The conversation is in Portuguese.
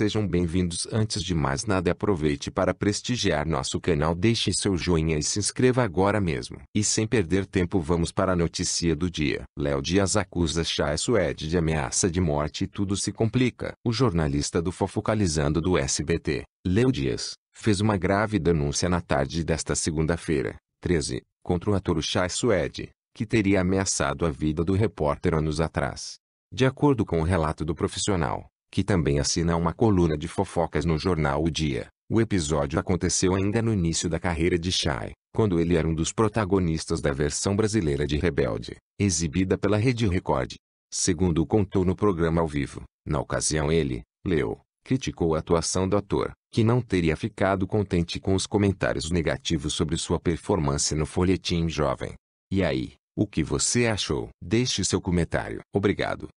sejam bem-vindos. Antes de mais nada, aproveite para prestigiar nosso canal, deixe seu joinha e se inscreva agora mesmo. E sem perder tempo, vamos para a notícia do dia. Léo Dias acusa Chay Suede de ameaça de morte e tudo se complica. O jornalista do Fofocalizando do SBT, Léo Dias, fez uma grave denúncia na tarde desta segunda-feira, 13, contra o ator Chay Suede, que teria ameaçado a vida do repórter anos atrás. De acordo com o relato do profissional, que também assina uma coluna de fofocas no jornal O Dia. O episódio aconteceu ainda no início da carreira de Shai, quando ele era um dos protagonistas da versão brasileira de Rebelde, exibida pela Rede Record. Segundo contou no programa ao vivo, na ocasião ele, leu, criticou a atuação do ator, que não teria ficado contente com os comentários negativos sobre sua performance no folhetim jovem. E aí, o que você achou? Deixe seu comentário. Obrigado.